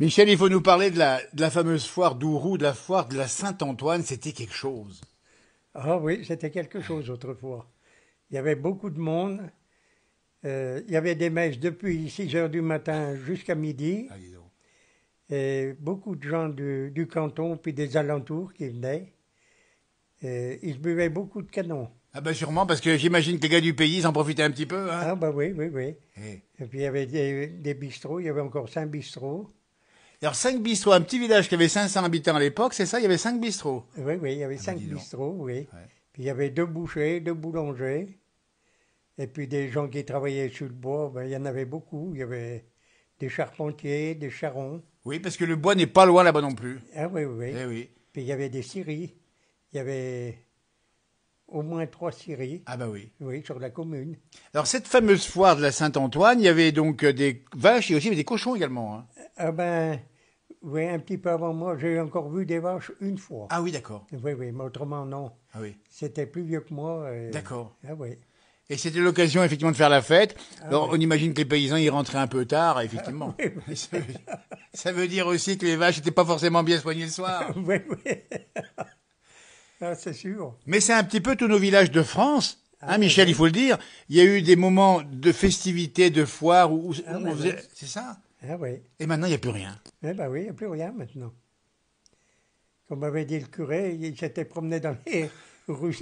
Michel, il faut nous parler de la, fameuse foire d'Ourou, de la foire de la Saint-Antoine. C'était quelque chose. Ah oui, c'était quelque chose autrefois. Il y avait beaucoup de monde. Euh, il y avait des messes depuis 6 heures du matin jusqu'à midi. Ah, et beaucoup de gens du, canton puis des alentours qui venaient. Et ils buvaient beaucoup de canons. Ah ben sûrement, parce que j'imagine que les gars du pays s'en profitaient un petit peu. Hein. Ah ben oui, oui, oui. Eh. Et, puis il y avait des, des bistrots, il y avait encore cinq bistrots. Alors, 5 bistrots, un petit village qui avait 500 habitants à l'époque, c'est ça Il y avait 5 bistrots Oui, oui, il y avait 5 ah, bistrots, oui. Puis il y avait deux bouchers, deux boulangers. Et puis des gens qui travaillaient sur le bois, ben, il y en avait beaucoup. Il y avait des charpentiers, des charrons. Oui, parce que le bois n'est pas loin là-bas non plus. Ah oui, oui. Et eh oui. Puis il y avait des scieries. Il y avait au moins trois scieries. Ah ben oui. Oui, sur la commune. Alors cette fameuse foire de la Saint-Antoine, il y avait donc euh, des vaches et aussi des cochons également. Hein. Ah ben, oui, un petit peu avant moi, j'ai encore vu des vaches une fois. Ah oui, d'accord. Oui, oui, mais autrement, non. Ah oui. C'était plus vieux que moi. D'accord. Ah oui. Et c'était l'occasion, effectivement, de faire la fête. Ah Alors, on imagine que les paysans y rentraient un peu tard, effectivement. Ah ça, veut, dire aussi que les vaches n'étaient pas forcément bien soignées le soir. oui, oui. Ah, c'est sûr. Mais c'est un petit peu tous nos villages de France. Hein, ah Michel, il faut le dire, il y a eu des moments de festivités, de foire, où, où on faisait... C'est ça eh et maintenant, il n'y a plus rien. Eh ben oui, il n'y a plus rien maintenant. Comme m'avait dit le curé, il s'était promené dans les rues.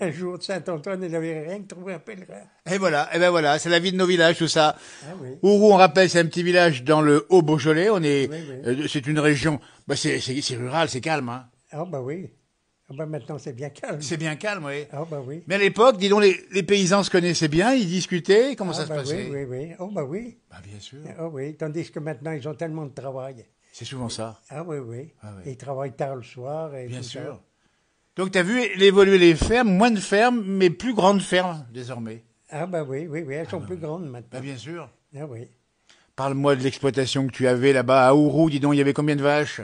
un jour de Saint-Antoine, il n'avait rien que trouver un pèlerin. Et voilà, et ben voilà, c'est la vie de nos villages, tout ça. Ah Ourou, on rappelle, c'est un petit village dans le Haut-Beaujolais. On est, euh, c'est une région, bah c'est rural, c'est calme. Hein. Ah bah oui. Ah ben maintenant, c'est bien calme. C'est bien calme, oui. Ah ben mais à l'époque, dis donc, les, paysans se connaissaient bien, ils discutaient, comment ah ça se ben passait Oui, oui, oui. Oh ben oui. Bah, bien sûr. Ah oui, tandis que maintenant, ils ont tellement de travail. C'est souvent ça. Ah oui, oui. ils travaillent tard le soir. bien sûr. Donc tu as vu évoluer les fermes, moins de fermes, mais plus grandes fermes désormais. Ah bah oui, oui, oui, elles sont plus grandes maintenant. Bah, bien sûr. Ah oui. Parle-moi de l'exploitation que tu avais là-bas à Ourou, dis donc, il y avait combien de vaches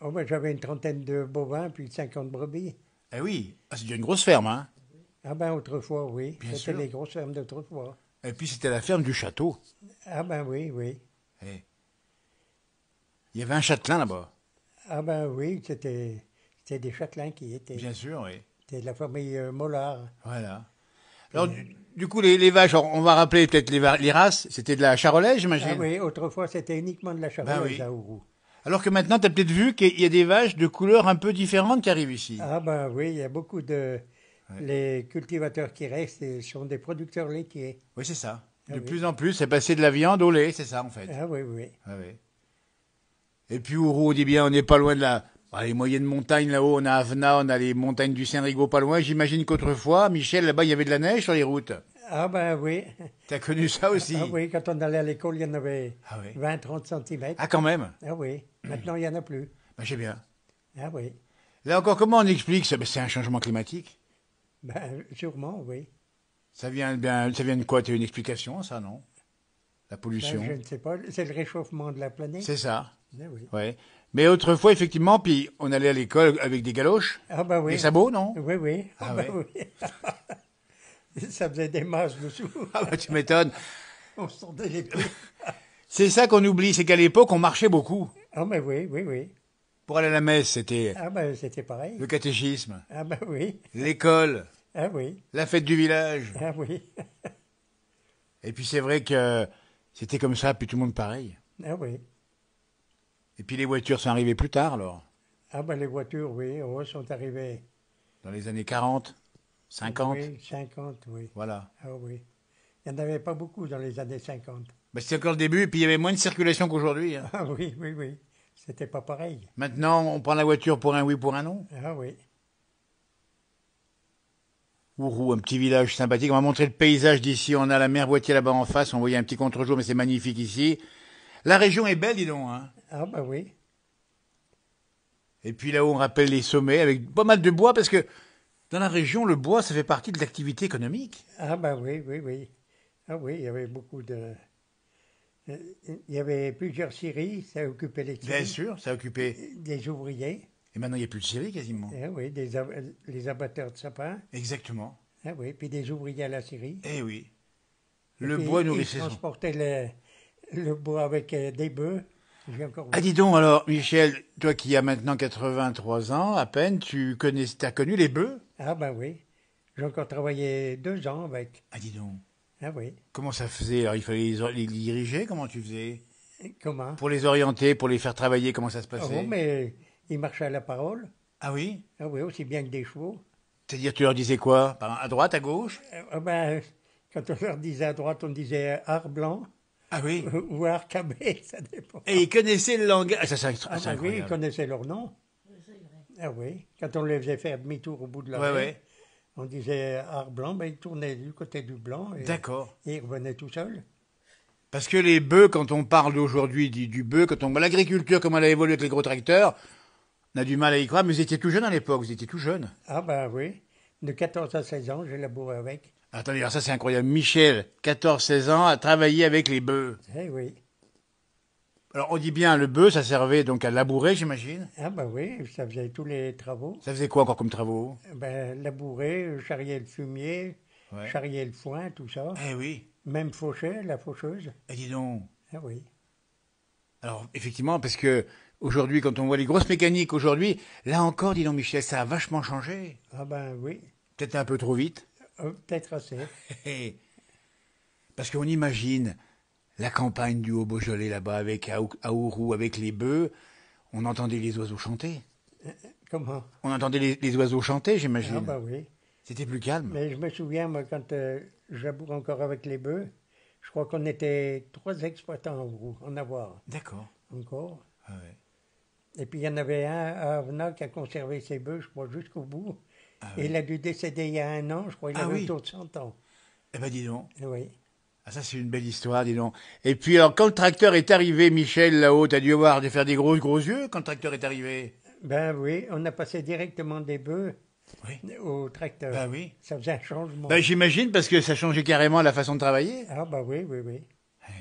Oh, ben, J'avais une trentaine de bovins, puis 50 brebis. Eh oui, ah, C'était une grosse ferme, hein Ah ben autrefois, oui. C'était les grosses fermes d'autrefois. Et puis c'était la ferme du château. Ah ben oui, oui. Eh. Il y avait un châtelain là-bas. Ah ben oui, c'était des châtelains qui étaient. Bien sûr, oui. C'était de la famille euh, Mollard. Voilà. Alors, du, coup, les, vaches, on va rappeler peut-être les, races, c'était de la charolais, j'imagine Ah oui, autrefois, c'était uniquement de la ben charolais, à Ourou. Alors que maintenant, tu as peut-être vu qu'il y a des vaches de couleurs un peu différentes qui arrivent ici. Ah ben oui, il y a beaucoup de... Les cultivateurs qui restent sont des producteurs laitiers. Oui, c'est ça. Ah de plus en plus, c'est passé de la viande au lait, c'est ça en fait. Ah oui, oui. Ah oui. Et puis Ourou, on dit bien, on n'est pas loin de la... Bah, les moyennes montagnes là-haut, on a Avena, on a les montagnes du Saint-Rigaud pas loin. J'imagine qu'autrefois, Michel, là-bas, il y avait de la neige sur les routes. Ah ben oui. T'as connu ça ah, aussi Ah oui, quand on allait à l'école, il y en avait 20-30 ah cm. Ah quand même Ah oui, maintenant il n'y en a plus. Ben, j'ai bien. Ah oui. Là encore, comment on explique ça ben, C'est un changement climatique Ben sûrement, oui. Ça vient, ça vient de quoi Tu as une explication, ça, non La ben, pollution Je ne sais pas, c'est le réchauffement de la planète. C'est ça. Ben oui. Ouais. Mais autrefois, effectivement, puis on allait à l'école avec des galoches. Ah ben oui. Des sabots, non Oui, oui. Ah, ah ben, oui. ça faisait des masses dessous. Ah bah, tu m'étonnes. on sentait les C'est ça qu'on oublie, c'est qu'à l'époque, on marchait beaucoup. Ah mais oui, oui, oui. Pour aller à la messe, c'était Ah ben, c'était pareil. le catéchisme, Ah ben oui, l'école, ah oui, la fête du village. ah oui, Et puis c'est vrai que c'était comme ça, puis tout le monde pareil. ah oui. Et puis les voitures sont arrivées plus tard, alors, Ah ben les voitures, oui, Elles oh, sont arrivées. dans les années 40. 50 Oui, 50, oui. Voilà. Ah oui. Il n'y en avait pas beaucoup dans les années 50. C'était encore le début, et puis il y avait moins de circulation qu'aujourd'hui. Hein. Ah oui, oui, oui. C'était pas pareil. Maintenant, on prend la voiture pour un oui, pour un non. Ah oui. un petit village sympathique. On va montrer le paysage d'ici. On a la mer Boîtier là-bas en face. On voyait un petit contre-jour, mais c'est magnifique ici. La région est belle, dis donc. Hein. Ah bah oui. Et puis là-haut, on rappelle les sommets avec pas mal de bois parce que dans la région, le bois, ça fait partie de l'activité économique. Ah ben oui, oui, oui. Ah oui, il y avait beaucoup de... Euh, il y avait plusieurs scieries, ça occupait les Bien sûr, ça occupait... Des ouvriers. Et maintenant, il n'y a plus de scieries quasiment. Ah oui, des les abatteurs de sapins. Exactement. Ah oui, puis des ouvriers à la scierie. Eh oui. Le bois nourrissait... Ils transportaient le... bois avec euh, des bœufs. Ah, dis donc, alors, Michel, toi qui as maintenant 83 ans, à peine, tu connais, as connu les bœufs ah ben oui. J'ai encore travaillé deux ans avec. Ah dis donc. Ah oui. Comment ça faisait Alors il fallait les, diriger Comment tu faisais Comment Pour les orienter, pour les faire travailler, comment ça se ah passait Ah mais ils marchaient à la parole. Ah oui Ah oui, aussi bien que des chevaux. C'est-à-dire, tu leur disais quoi À droite, à gauche euh, ah ben, Quand on leur disait à droite, on disait art blanc. Ah oui Ou art cabé, ça dépend. Et ils connaissaient le langage. Ah, ça, c'est ah ben oui, ils connaissaient leur nom. Ah oui, quand on les faisait faire demi-tour au bout de la rue, on disait art blanc, ben, ils tournaient du côté du blanc et, D'accord. ils revenaient tout seuls. Parce que les bœufs, quand on parle aujourd'hui du, bœuf, quand on voit l'agriculture, comment elle a évolué avec les gros tracteurs, on a du mal à y croire, mais vous étiez tout jeune à l'époque, vous étiez tout jeune. Ah ben oui, de 14 à 16 ans, j'ai labouré avec. Attendez, alors ça c'est incroyable. Michel, 14-16 ans, a travaillé avec les bœufs. Eh oui. Alors, on dit bien le bœuf, ça servait donc à labourer, j'imagine Ah, ben oui, ça faisait tous les travaux. Ça faisait quoi encore comme travaux Ben, labourer, charrier le fumier, charrier le foin, tout ça. Eh oui. Même faucher, la faucheuse. Eh dis donc. Ah oui. Alors, effectivement, parce que aujourd'hui, quand on voit les grosses mécaniques aujourd'hui, là encore, dis donc, Michel, ça a vachement changé. Ah, ben oui. Peut-être un peu trop vite euh, Peut-être assez. parce qu'on imagine la campagne du Haut-Beaujolais là-bas, avec Aourou, avec les bœufs, on entendait les oiseaux chanter. Comment On entendait les, oiseaux chanter, j'imagine. Ah bah oui. C'était plus calme. Mais je me souviens, moi, quand euh, encore avec les bœufs, je crois qu'on était trois exploitants en gros, en avoir. D'accord. Encore. Ah ouais. Et puis il y en avait un à qui a conservé ses bœufs, je crois, jusqu'au bout. et ah il a dû décéder il y a un an, je crois, il ah avait autour de 100 ans. Eh ben dis donc. Oui. Ah, ça, c'est une belle histoire, dis donc. Et puis, alors, quand le tracteur est arrivé, Michel, là-haut, t'as dû voir de faire des gros, gros yeux quand le tracteur est arrivé. Ben oui, on a passé directement des bœufs au tracteur. Ben oui. Ça faisait un changement. Ben j'imagine, parce que ça changeait carrément la façon de travailler. Ah, ben oui, oui, oui. Eh.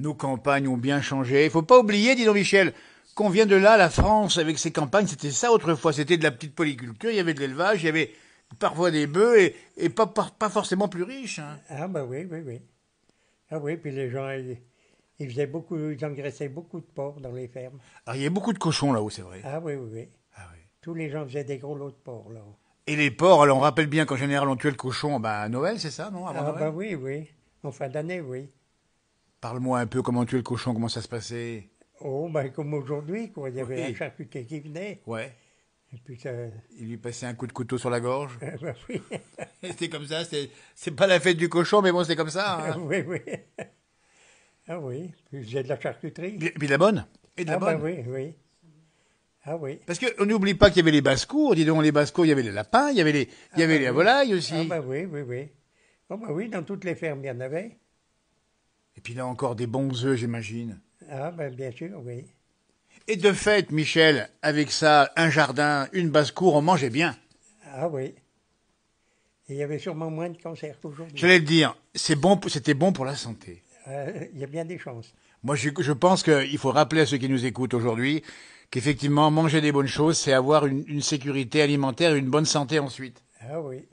Nos campagnes ont bien changé. Il faut pas oublier, dis donc Michel, qu'on vient de là, la France, avec ses campagnes, c'était ça autrefois. C'était de la petite polyculture, il y avait de l'élevage, il y avait Parfois des bœufs et, pas, pas, forcément plus riches. Hein. Ah bah oui, oui, oui. Ah oui, puis les gens, ils, faisaient beaucoup, ils engraissaient beaucoup de porcs dans les fermes. Alors ah, il y a beaucoup de cochons là-haut, c'est vrai. Ah oui, oui, ah oui. Tous les gens faisaient des gros lots de porcs là-haut. Et les porcs, alors on rappelle bien qu'en général on tuait le cochon bah, à Noël, c'est ça, non Ah bah oui, oui. En fin d'année, oui. Parle-moi un peu comment tuer le cochon, comment ça se passait Oh, ben comme aujourd'hui, quoi. Il y avait un charcutier qui venait. Ouais. Il lui passait un coup de couteau sur la gorge. Eh ben c'était comme ça, c'est pas la fête du cochon, mais bon, c'est comme ça. Hein. oui, oui. Ah oui, j'ai de la charcuterie. Et puis de la bonne Et de la ah ben bonne oui, oui. Ah oui. Parce qu'on n'oublie pas qu'il y avait les basse-cours, dis donc, les basse il y avait les lapins, il y avait les, ah y avait ben les volailles aussi. Ah bah oui, oui, oui. bah oui, dans toutes les fermes, il y en avait. Et puis là encore, des bons œufs, j'imagine. Ah ben bien sûr, oui. Et de fait, Michel, avec ça, un jardin, une basse-cour, on mangeait bien. Ah oui. Et il y avait sûrement moins de cancer qu'aujourd'hui. J'allais le dire, c'est bon, c'était bon pour la santé. Euh, il y a bien des chances. Moi, je, pense qu'il faut rappeler à ceux qui nous écoutent aujourd'hui qu'effectivement, manger des bonnes choses, c'est avoir une, sécurité alimentaire et une bonne santé ensuite. Ah oui.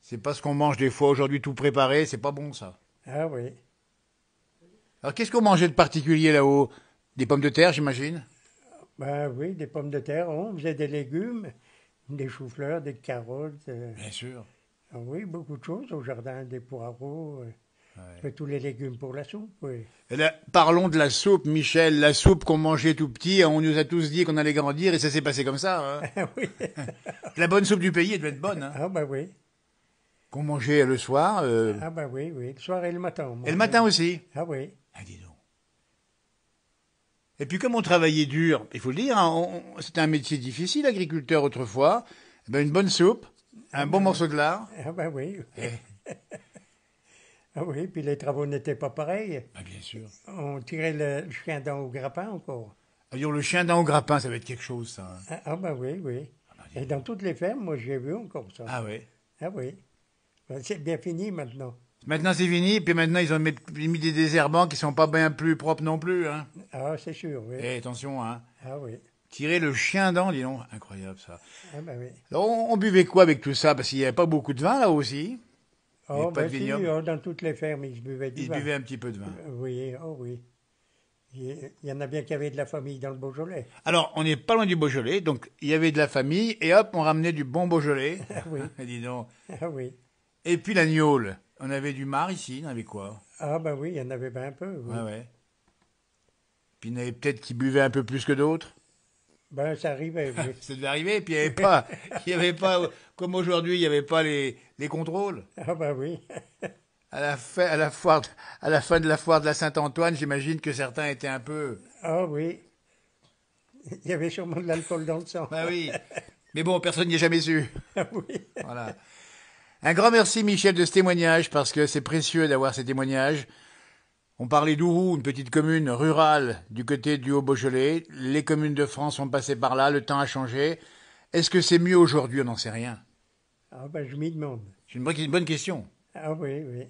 C'est parce qu'on mange des fois aujourd'hui tout préparé, c'est pas bon ça. Ah oui. Alors qu'est-ce qu'on mangeait de particulier là-haut des pommes de terre, j'imagine Ben oui, des pommes de terre. On faisait des légumes, des choux-fleurs, des carottes. Euh, Bien sûr. Ah oui, beaucoup de choses au jardin, des poireaux, euh, tous les légumes pour la soupe. Eh ben, parlons de la soupe, Michel. La soupe qu'on mangeait tout petit, on nous a tous dit qu'on allait grandir et ça s'est passé comme ça. Hein. Ah oui. la bonne soupe du pays, elle doit être bonne. Hein. Ah ben oui. Qu'on mangeait le soir euh, Ah ben oui, oui. Le soir et le matin. et le matin aussi. Ah oui. Ah, et puis comme on travaillait dur, il faut le dire, hein, c'était un métier difficile, agriculteur autrefois, eh ben, une bonne soupe, un bon morceau de lard. Ah ben oui. ah oui, puis les travaux n'étaient pas pareils. Ah bien sûr. On tirait le, chien dans au grappin encore. Ah, le chien dans au grappin, ça va être quelque chose, ça. Hein. Ah, ah, ben oui, oui. Ah, ben, Et dans toutes les fermes, moi j'ai vu encore ça. Ah oui. Ah oui. Ben, c'est bien fini maintenant. Maintenant, c'est fini. Puis maintenant, ils ont mis, des désherbants qui sont pas bien plus propres non plus. Hein. Ah, c'est sûr, oui. Et eh, attention, hein. Ah oui. Tirer le chien dans, dis donc. Incroyable, ça. Ah ben oui. on, buvait quoi avec tout ça Parce qu'il n'y avait pas beaucoup de vin, là aussi. Oh, ben de si, oh, dans toutes les fermes, ils buvaient du vin. Ils buvaient un petit peu de vin. Euh, oui, oh oui. Il y en a bien qui avaient de la famille dans le Beaujolais. Alors, on n'est pas loin du Beaujolais, donc il y avait de la famille, et hop, on ramenait du bon Beaujolais. Ah oui. dis Ah oui. Et puis la gnôle. On avait du mar ici, on avait quoi Ah ben oui, il y en avait un peu. Oui. Ah ouais. Puis il y en avait peut-être qui buvaient un peu plus que d'autres Ben ça arrivait, oui. ça devait arriver, puis il n'y avait pas, il y avait pas comme aujourd'hui, il n'y avait pas les, les contrôles. Ah ben oui. à la, fin, à, la foire, à la fin de la foire de la Saint-Antoine, j'imagine que certains étaient un peu... Ah oui. Il y avait sûrement de l'alcool dans le sang. Ben oui. Mais bon, personne n'y a jamais eu. Ah oui. Voilà. Un grand merci Michel de ce témoignage parce que c'est précieux d'avoir ces témoignages. On parlait d'Ourou, une petite commune rurale du côté du Haut-Beaujolais. Les communes de France ont passé par là, le temps a changé. Est-ce que c'est mieux aujourd'hui On n'en sait rien. Ah ben, je m'y demande. C'est une, bonne question. Ah oui, oui.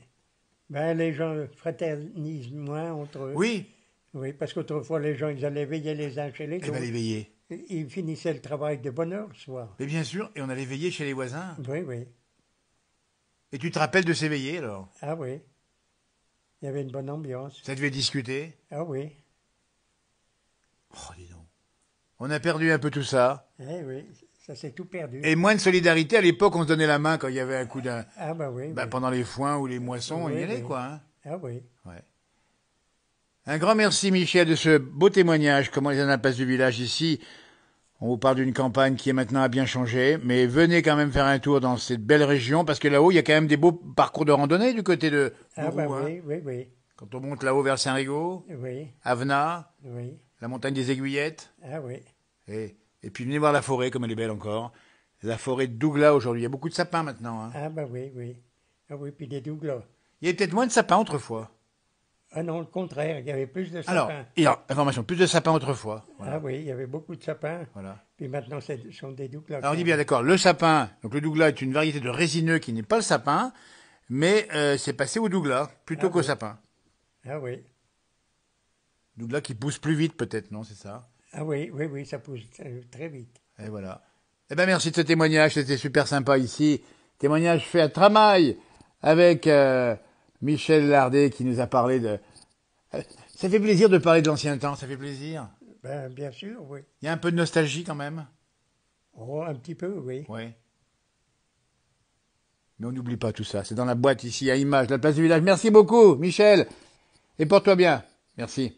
Ben, les gens fraternisent moins entre eux. Oui. Oui, parce qu'autrefois, les gens, ils allaient veiller les uns chez les autres. Ils allaient veiller. Ils finissaient le travail de bonne heure le soir. Mais bien sûr, et on allait veiller chez les voisins. Oui, oui. Et tu te rappelles de s'éveiller alors Ah oui. Il y avait une bonne ambiance. Ça devait discuter Ah oui. Oh, dis donc. On a perdu un peu tout ça. Eh oui, ça s'est tout perdu. Et moins de solidarité. À l'époque, on se donnait la main quand il y avait un coup d'un. Ah bah oui. Bah, pendant les foins ou les moissons, on y allait, quoi. Hein. ah oui. Ouais. Un grand merci, Michel, de ce beau témoignage. Comment les anapas du village ici on vous parle d'une campagne qui est maintenant à bien changer, mais venez quand même faire un tour dans cette belle région, parce que là-haut, il y a quand même des beaux parcours de randonnée du côté de Ah bah hein. oui, oui, oui. Quand on monte là-haut vers Saint-Rigaud, oui. Avena, oui. la montagne des Aiguillettes. Ah oui. Et, et, puis venez voir la forêt, comme elle est belle encore. La forêt de Douglas aujourd'hui, il y a beaucoup de sapins maintenant. Hein. Ah bah oui, oui. Ah oui, puis des Douglas. Il y avait peut-être moins de sapins autrefois. Ah non, le contraire, il y avait plus de sapins. Alors, information, plus de sapins autrefois. Ah oui, il y avait beaucoup de sapins. Voilà. Puis maintenant, ce sont des douglas. Alors, on dit bien, d'accord, le sapin, donc le douglas est une variété de résineux qui n'est pas le sapin, mais euh, c'est passé au douglas plutôt ah qu'au sapin. Ah oui. Douglas qui pousse plus vite, peut-être, non, c'est ça Ah oui, oui, oui, ça pousse euh, très vite. Et voilà. Eh bien, merci de ce témoignage, c'était super sympa ici. Témoignage fait à Tramaille avec. Euh, Michel Lardet qui nous a parlé de... Euh, ça fait plaisir de parler de l'ancien temps, ça fait plaisir. Ben, bien sûr, oui. Il y a un peu de nostalgie quand même. Oh, un petit peu, oui. Oui. Mais on n'oublie pas tout ça. C'est dans la boîte ici, à Images, la place du village. Merci beaucoup, Michel. Et porte-toi bien. Merci.